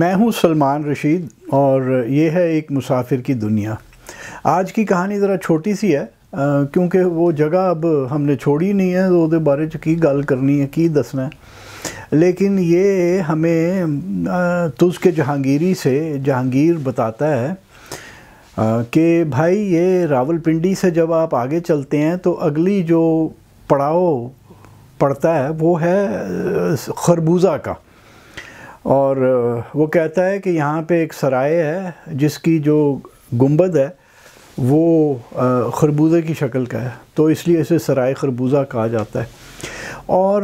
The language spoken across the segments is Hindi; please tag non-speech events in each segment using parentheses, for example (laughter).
मैं हूं सलमान रशीद और ये है एक मुसाफिर की दुनिया आज की कहानी ज़रा छोटी सी है क्योंकि वो जगह अब हमने छोड़ी नहीं है तो बारे च की गल करनी है की दसना है लेकिन ये हमें तुज के जहांगीरी से जहांगीर बताता है कि भाई ये रावलपिंडी से जब आप आगे चलते हैं तो अगली जो पड़ाव पड़ता है वो है खरबूजा का और वो कहता है कि यहाँ पे एक सराय है जिसकी जो गुंबद है वो खरबूजे की शक्ल का है तो इसलिए इसे सराय खरबूजा कहा जाता है और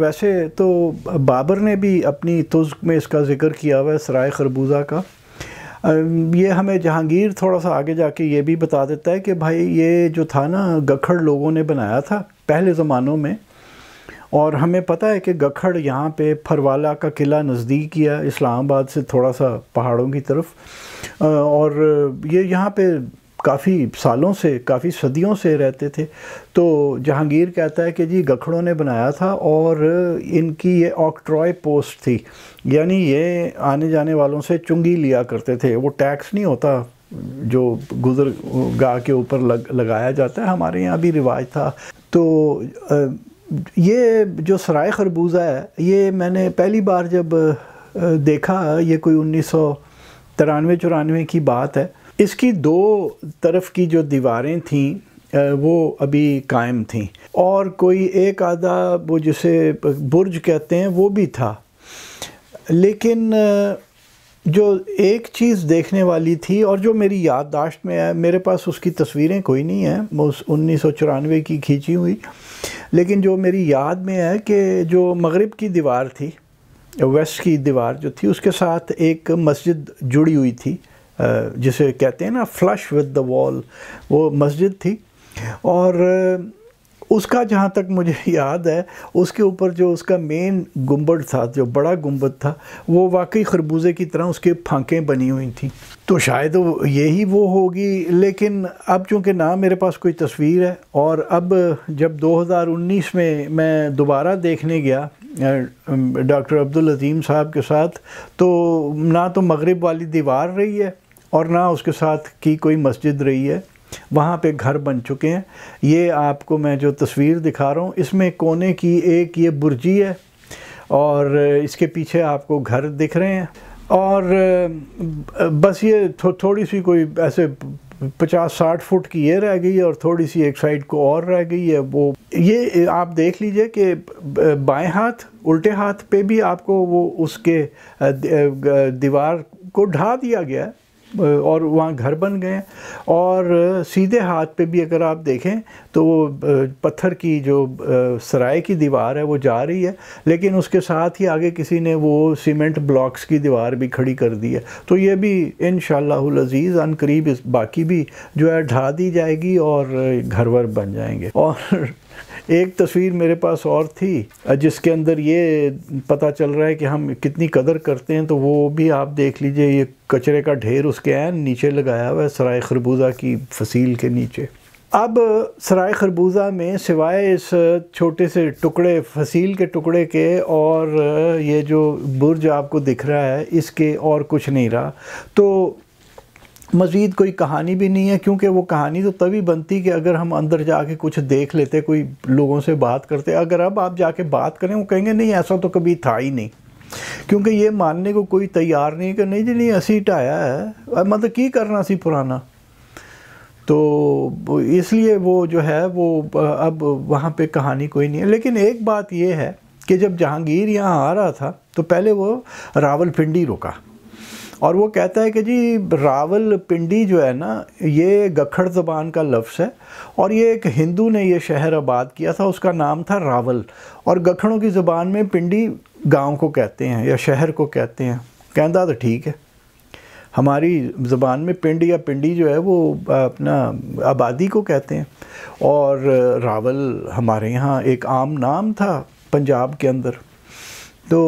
वैसे तो बाबर ने भी अपनी तुज़ में इसका ज़िक्र किया हुआ है सराय खरबूजा का ये हमें जहांगीर थोड़ा सा आगे जाके ये भी बता देता है कि भाई ये जो था ना गखड़ लोगों ने बनाया था पहले ज़मानों में और हमें पता है कि गखड़ यहाँ पे फरवाला का किला नज़दीक ही है इस्लामाबाद से थोड़ा सा पहाड़ों की तरफ और ये यहाँ पे काफ़ी सालों से काफ़ी सदियों से रहते थे तो जहांगीर कहता है कि जी गखड़ों ने बनाया था और इनकी ये ऑक्ट्रॉय पोस्ट थी यानी ये आने जाने वालों से चुंगी लिया करते थे वो टैक्स नहीं होता जो गुजर गाह के ऊपर लग लगाया जाता है हमारे यहाँ भी रिवाज था तो ये जो सराय खरबूजा है ये मैंने पहली बार जब देखा ये कोई उन्नीस सौ तिरानवे चौरानवे की बात है इसकी दो तरफ की जो दीवारें थीं वो अभी कायम थीं और कोई एक आधा वो जिसे बुर्ज कहते हैं वो भी था लेकिन जो एक चीज़ देखने वाली थी और जो मेरी याददाश्त में है मेरे पास उसकी तस्वीरें कोई नहीं हैं उस उन्नीस की खींची हुई लेकिन जो मेरी याद में है कि जो मगरब की दीवार थी वेस्ट की दीवार जो थी उसके साथ एक मस्जिद जुड़ी हुई थी जिसे कहते हैं ना फ्लश विद द वॉल वो मस्जिद थी और उसका जहाँ तक मुझे (laughs) याद है उसके ऊपर जो उसका मेन गुंबद था जो बड़ा गुंबद था वो वाकई खरबूजे की तरह उसके फांकें बनी हुई थी तो शायद यही वो होगी लेकिन अब चूँकि ना मेरे पास कोई तस्वीर है और अब जब 2019 में मैं दोबारा देखने गया डॉक्टर अब्दुल अजीम साहब के साथ तो ना तो मगरब वाली दीवार रही है और ना उसके साथ की कोई मस्जिद रही है वहाँ पे घर बन चुके हैं ये आपको मैं जो तस्वीर दिखा रहा हूँ इसमें कोने की एक ये बुर्जी है और इसके पीछे आपको घर दिख रहे हैं और बस ये थो, थोड़ी सी कोई ऐसे पचास साठ फुट की ये रह गई है और थोड़ी सी एक साइड को और रह गई है वो ये आप देख लीजिए कि बाएं हाथ उल्टे हाथ पे भी आपको वो उसके दीवार को ढा दिया गया है और वहाँ घर बन गए और सीधे हाथ पे भी अगर आप देखें तो वो पत्थर की जो सराय की दीवार है वो जा रही है लेकिन उसके साथ ही आगे किसी ने वो सीमेंट ब्लॉक्स की दीवार भी खड़ी कर दी है तो ये भी इन शजीज़ अन करीब इस बाकी भी जो है ढा दी जाएगी और घर वर बन जाएंगे और एक तस्वीर मेरे पास और थी जिसके अंदर ये पता चल रहा है कि हम कितनी कदर करते हैं तो वो भी आप देख लीजिए ये कचरे का ढेर उसके एन नीचे लगाया हुआ है सराय खरबूजा की फसील के नीचे अब सराय खरबूजा में सिवाय इस छोटे से टुकड़े फसील के टुकड़े के और ये जो बुर्ज आपको दिख रहा है इसके और कुछ नहीं रहा तो मज़ीद कोई कहानी भी नहीं है क्योंकि वो कहानी तो तभी बनती कि अगर हम अंदर जाके कुछ देख लेते कोई लोगों से बात करते अगर अब आप जाके बात करें वो कहेंगे नहीं ऐसा तो कभी था ही नहीं क्योंकि ये मानने को कोई तैयार नहीं कि नहीं जी नहीं असी हटाया है मतलब की करना सी पुराना तो इसलिए वो जो है वो अब वहाँ पे कहानी कोई नहीं है लेकिन एक बात ये है कि जब जहांगीर यहाँ आ रहा था तो पहले वो रावलपिंडी रुका और वो कहता है कि जी रावल पिंडी जो है ना ये गखड़ ज़बान का लफ्ज़ है और ये एक हिंदू ने ये शहर आबाद किया था उसका नाम था रावल और गखड़ों की ज़बान में पिंडी गांव को कहते हैं या शहर को कहते हैं कहता तो ठीक है हमारी ज़बान में पिंड या पिंडी जो है वो अपना आबादी को कहते हैं और रावल हमारे यहाँ एक आम नाम था पंजाब के अंदर तो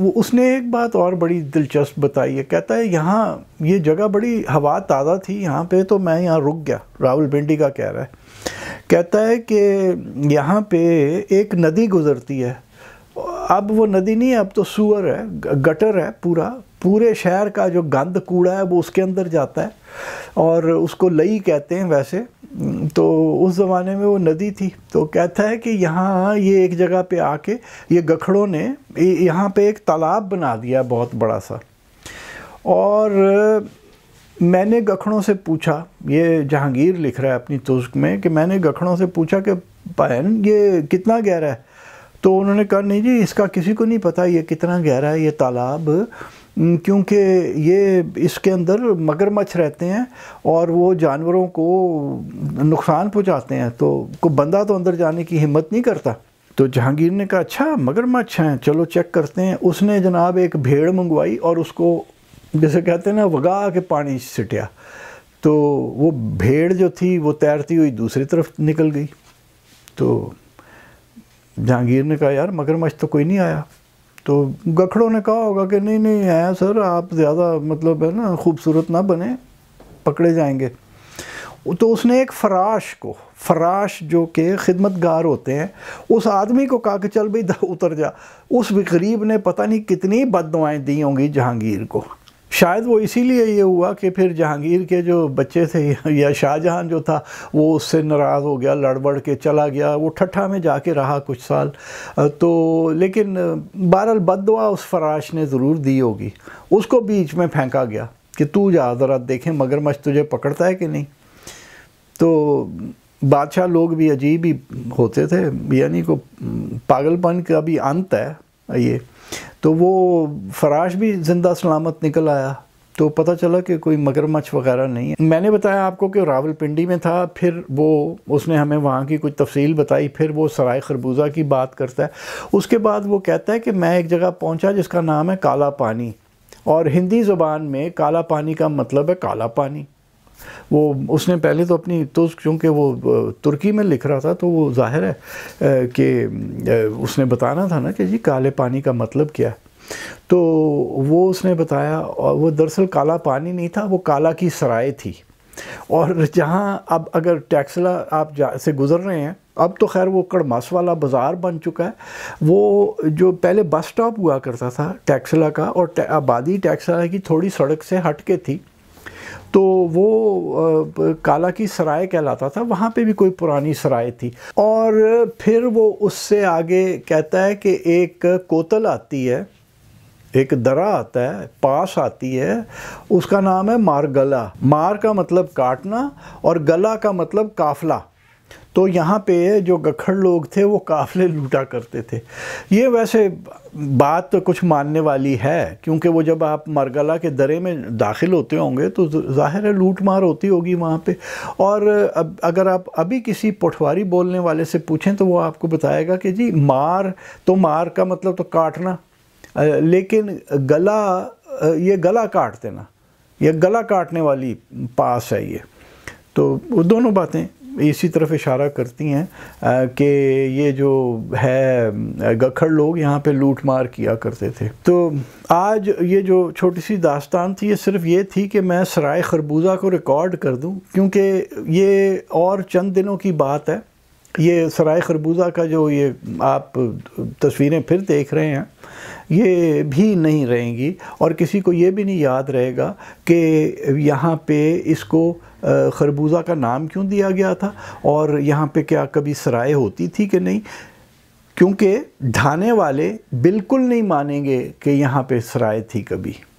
वो उसने एक बात और बड़ी दिलचस्प बताई है कहता है यहाँ ये जगह बड़ी हवा ताज़ा थी यहाँ पे तो मैं यहाँ रुक गया राहुल पिंडी का कह रहा है कहता है कि यहाँ पे एक नदी गुज़रती है अब वो नदी नहीं है अब तो सुअर है गटर है पूरा पूरे शहर का जो गंद कूड़ा है वो उसके अंदर जाता है और उसको लई कहते हैं वैसे तो उस ज़माने में वो नदी थी तो कहता है कि यहाँ ये एक जगह पे आके ये गखड़ों ने यहाँ पे एक तालाब बना दिया बहुत बड़ा सा और मैंने गखड़ों से पूछा ये जहांगीर लिख रहा है अपनी तुस्क में कि मैंने गखड़ों से पूछा कि बहन ये कितना गहरा है तो उन्होंने कहा नहीं जी इसका किसी को नहीं पता ये कितना गहरा है ये तालाब क्योंकि ये इसके अंदर मगरमच्छ रहते हैं और वो जानवरों को नुकसान पहुंचाते हैं तो को बंदा तो अंदर जाने की हिम्मत नहीं करता तो जहांगीर ने कहा अच्छा मगरमच्छ हैं चलो चेक करते हैं उसने जनाब एक भेड़ मंगवाई और उसको जैसे कहते हैं ना वगा के पानी सिटिया तो वो भेड़ जो थी वो तैरती हुई दूसरी तरफ निकल गई तो जहांगीर ने कहा यार मगरमच्छ तो कोई नहीं आया तो गखड़ों ने कहा होगा कि नहीं नहीं है सर आप ज़्यादा मतलब है ना खूबसूरत ना बने पकड़े जाएंगे तो उसने एक फराश को फराश जो कि खिदमतगार होते हैं उस आदमी को कहा कि चल भाई उतर जा उस गरीब ने पता नहीं कितनी बद दी होंगी जहांगीर को शायद वो इसीलिए ये हुआ कि फिर जहांगीर के जो बच्चे थे या शाहजहां जो था वो उससे नाराज़ हो गया लड़बड़ के चला गया वो ठट्ठा में जाके रहा कुछ साल तो लेकिन बहरल बद उस फराश ने ज़रूर दी होगी उसको बीच में फेंका गया कि तू जा ज़रा देखें मगरमच्छ तुझे पकड़ता है कि नहीं तो बादशाह लोग भी अजीब ही होते थे यानी को पागलपन का भी अंत है ये तो वो फराश भी ज़िंदा सलामत निकल आया तो पता चला कि कोई मगरमच्छ वगैरह नहीं है मैंने बताया आपको कि रावलपिंडी में था फिर वो उसने हमें वहाँ की कुछ तफसील बताई फिर वो सराय खरबूजा की बात करता है उसके बाद वो कहता है कि मैं एक जगह पहुँचा जिसका नाम है काला पानी और हिंदी ज़ुबान में काला पानी का मतलब है काला पानी वो उसने पहले तो अपनी तो क्योंकि वो तुर्की में लिख रहा था तो वो जाहिर है कि उसने बताना था ना कि जी काले पानी का मतलब क्या है तो वो उसने बताया और वो दरअसल काला पानी नहीं था वो काला की सराय थी और जहाँ अब अगर टैक्सला आप से गुज़र रहे हैं अब तो खैर वो कड़मास वाला बाज़ार बन चुका है वो जो पहले बस स्टॉप हुआ करता था टैक्सला का और आबादी टैक्सला की थोड़ी सड़क से हट के थी तो वो आ, काला की सराय कहलाता था वहाँ पे भी कोई पुरानी सराय थी और फिर वो उससे आगे कहता है कि एक कोतल आती है एक दरा आता है पास आती है उसका नाम है मार गला मार का मतलब काटना और गला का मतलब काफला तो यहाँ पे जो गखड़ लोग थे वो काफ़ले लूटा करते थे ये वैसे बात तो कुछ मानने वाली है क्योंकि वो जब आप मरगला के दरे में दाखिल होते होंगे तो ज़ाहिर है लूट मार होती होगी वहाँ पे और अब अगर आप अभी किसी पटवारी बोलने वाले से पूछें तो वो आपको बताएगा कि जी मार तो मार का मतलब तो काटना लेकिन गला ये गला काट देना यह गला काटने वाली पास है ये तो दोनों बातें इसी तरफ इशारा करती हैं कि ये जो है गखड़ लोग यहाँ पे लूट मार किया करते थे तो आज ये जो छोटी सी दास्तान थी ये सिर्फ ये थी कि मैं सराय खरबूजा को रिकॉर्ड कर दूँ क्योंकि ये और चंद दिनों की बात है ये सराय खरबूजा का जो ये आप तस्वीरें फिर देख रहे हैं ये भी नहीं रहेंगी और किसी को ये भी नहीं याद रहेगा कि यहाँ पे इसको खरबूजा का नाम क्यों दिया गया था और यहाँ पे क्या कभी सराय होती थी कि नहीं क्योंकि ढाने वाले बिल्कुल नहीं मानेंगे कि यहाँ पे सराय थी कभी